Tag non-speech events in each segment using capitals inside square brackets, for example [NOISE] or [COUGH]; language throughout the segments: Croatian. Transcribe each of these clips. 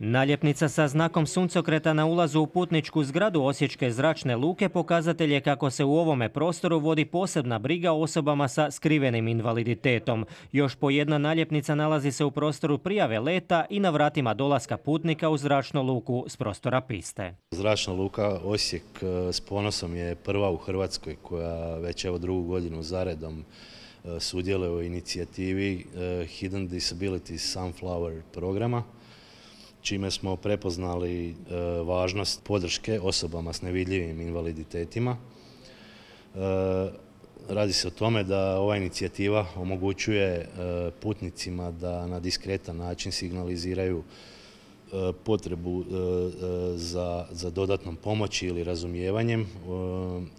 Naljepnica sa znakom suncokreta na ulazu u putničku zgradu Osječke zračne luke pokazatelj je kako se u ovome prostoru vodi posebna briga osobama sa skrivenim invaliditetom. Još po jedna naljepnica nalazi se u prostoru prijave leta i na vratima dolaska putnika u zračnu luku s prostora piste. Zračna luka Osijek e, s ponosom je prva u Hrvatskoj koja već evo drugu godinu zaredom e, sudjeluje u inicijativi e, Hidden Disability Sunflower programa čime smo prepoznali e, važnost podrške osobama s nevidljivim invaliditetima. E, radi se o tome da ova inicijativa omogućuje e, putnicima da na diskretan način signaliziraju E, potrebu e, e, za, dodatnom pomoći ili razumijevanjem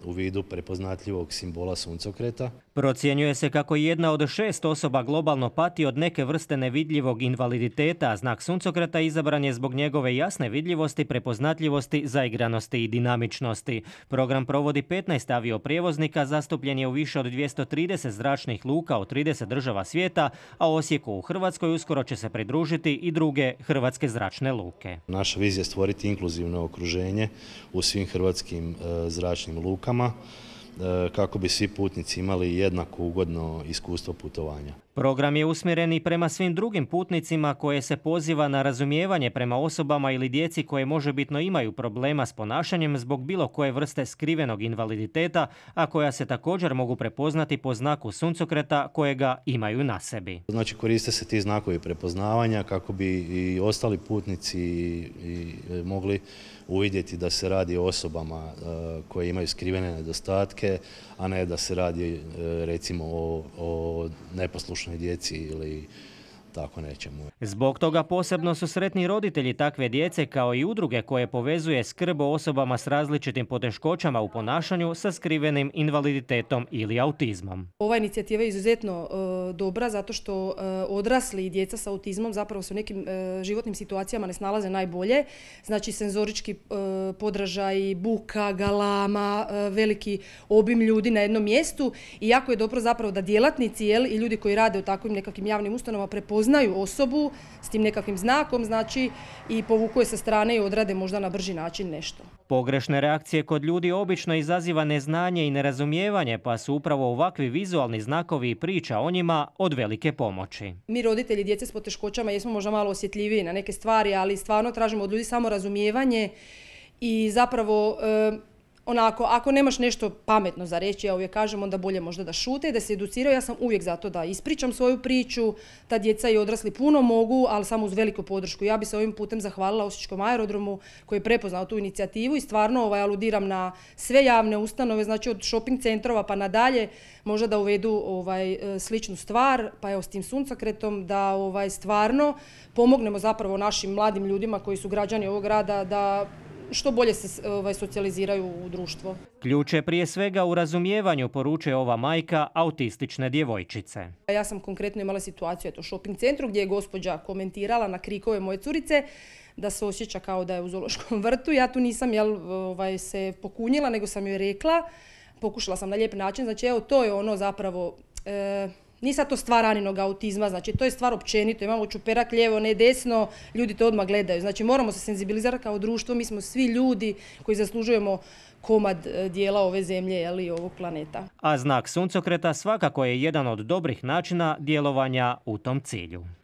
u vidu prepoznatljivog simbola suncokreta. Procjenjuje se kako jedna od šest osoba globalno pati od neke vrste nevidljivog invaliditeta, a znak suncokreta izabran je zbog njegove jasne vidljivosti, prepoznatljivosti, zaigranosti i dinamičnosti. Program provodi 15 avioprijevoznika, zastupljen je u više od 230 zračnih luka u 30 država svijeta, a Osijeku u Hrvatskoj uskoro će se pridružiti i druge hrvatske zračne zračne luke. Naša vizija je stvoriti inkluzivno okruženje u svim hrvatskim e, zračnim lukama e, kako bi svi putnici imali jednako ugodno iskustvo putovanja. Program je usmjeren i prema svim drugim putnicima koje se poziva na razumijevanje prema osobama ili djeci koje možebitno imaju problema s ponašanjem zbog bilo koje vrste skrivenog invaliditeta, a koja se također mogu prepoznati po znaku suncokreta kojega imaju na sebi. Znači koriste se ti znakovi prepoznavanja kako bi i ostali putnici e, mogli uvidjeti da se radi o osobama e, koje imaju skrivene nedostatke, a ne da se radi e, recimo o, neposlušnosti djeci ili tako nećemo. Zbog toga posebno su sretni roditelji takve djece kao i udruge koje povezuje skrb o osobama s različitim poteškoćama u ponašanju sa skrivenim invaliditetom ili autizmom. Ova inicijativa je izuzetno E, dobra zato što e, odrasli i djeca sa autizmom zapravo se u nekim e, životnim situacijama ne snalaze najbolje. Znači senzorički podražaj, buka, galama, veliki obim ljudi na jednom mjestu i jako je dobro zapravo da djelatnici jel, i ljudi koji rade u takvim nekakvim javnim ustanovama prepoznaju osobu s tim nekakvim znakom znači i povukuje sa strane i odrade možda na brži način nešto. Pogrešne reakcije kod ljudi obično izaziva neznanje i nerazumijevanje pa su upravo ovakvi vizualni znakovi i priča o njima od velike pomoći. Mi roditelji djece s poteškoćama jesmo možda malo osjetljiviji na neke stvari, ali stvarno tražimo od ljudi samo razumijevanje i zapravo e, onako, ako nemaš nešto pametno za reći, ja uvijek kažem, onda bolje možda da šute, da se educiraju. Ja sam uvijek za to da ispričam svoju priču. Ta djeca i odrasli puno mogu, ali samo uz veliku podršku. Ja bi se ovim putem zahvalila Osječkom aerodromu koji je prepoznao tu inicijativu i stvarno ovaj, aludiram na sve javne ustanove, znači od shopping centrova pa nadalje, možda da uvedu ovaj, e, sličnu stvar, pa evo s tim suncokretom, da ovaj, stvarno pomognemo zapravo našim mladim ljudima koji su građani ovog grada da što bolje se ovaj, socijaliziraju u društvo. ključ je prije svega u razumijevanju poruče ova majka autistične djevojčice. Ja sam konkretno imala situaciju u shopping centru gdje je gospođa komentirala na krikove moje curice da se osjeća kao da je u zološkom [LAUGHS] vrtu. Ja tu nisam jel, ovaj, se pokunjila nego sam joj rekla, pokušala sam na lijep način, znači evo to je ono zapravo... E, nije sad to stvar raninog autizma, znači to je stvar općenito, imamo čuperak lijevo, ne desno, ljudi to odmah gledaju. Znači moramo se senzibilizirati kao društvo, mi smo svi ljudi koji zaslužujemo komad e, dijela ove zemlje ili ovog planeta. A znak suncokreta svakako je jedan od dobrih načina djelovanja u tom cilju.